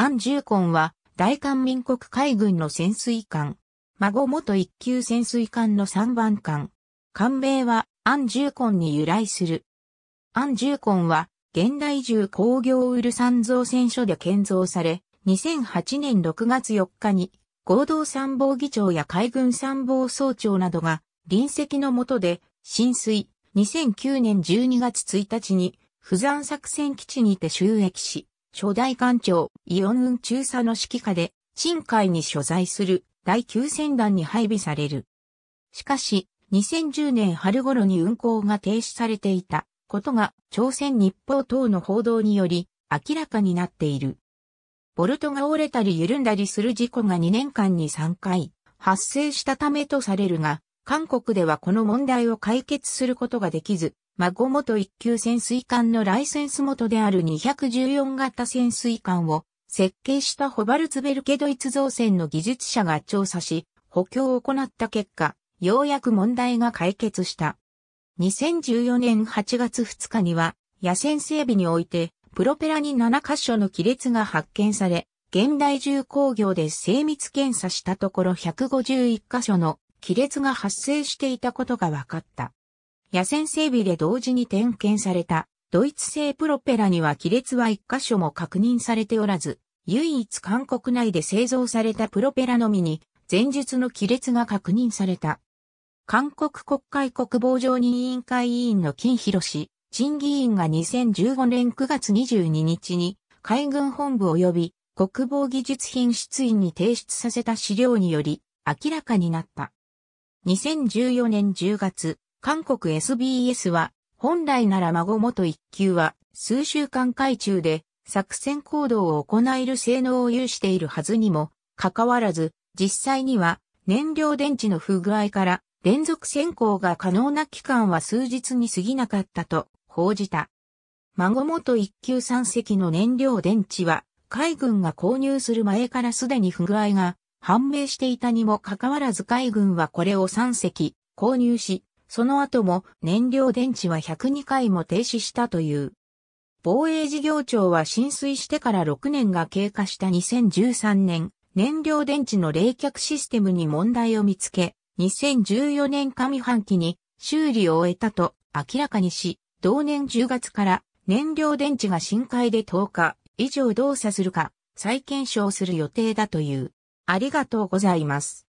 アン・ジューコンは、大韓民国海軍の潜水艦。孫元一級潜水艦の3番艦。艦名は、アン・ジューコンに由来する。アン・ジューコンは、現代重工業ウルサン造船所で建造され、2008年6月4日に、合同参謀議長や海軍参謀総長などが、臨席の下で、浸水、2009年12月1日に、不山作戦基地にて収益し、初代艦長、イオン運中佐の指揮下で、深海に所在する第9船団に配備される。しかし、2010年春頃に運航が停止されていたことが朝鮮日報等の報道により明らかになっている。ボルトが折れたり緩んだりする事故が2年間に3回発生したためとされるが、韓国ではこの問題を解決することができず、孫元一級潜水艦のライセンス元である214型潜水艦を設計したホバルツベルケドイツ造船の技術者が調査し、補強を行った結果、ようやく問題が解決した。2014年8月2日には、野戦整備において、プロペラに7カ所の亀裂が発見され、現代重工業で精密検査したところ151カ所の亀裂が発生していたことが分かった。野戦整備で同時に点検されたドイツ製プロペラには亀裂は一箇所も確認されておらず、唯一韓国内で製造されたプロペラのみに前述の亀裂が確認された。韓国国会国防常任委員会委員の金博氏、陳議員が2015年9月22日に海軍本部及び国防技術品質院に提出させた資料により明らかになった。2014年10月、韓国 SBS は、本来なら孫元一級は、数週間海中で、作戦行動を行える性能を有しているはずにも、かかわらず、実際には、燃料電池の不具合から、連続先行が可能な期間は数日に過ぎなかったと報じた。孫元一級3隻の燃料電池は、海軍が購入する前からすでに不具合が判明していたにもかかわらず海軍はこれを3隻購入し、その後も燃料電池は102回も停止したという。防衛事業庁は浸水してから6年が経過した2013年、燃料電池の冷却システムに問題を見つけ、2014年上半期に修理を終えたと明らかにし、同年10月から燃料電池が深海で10日以上動作するか再検証する予定だという。ありがとうございます。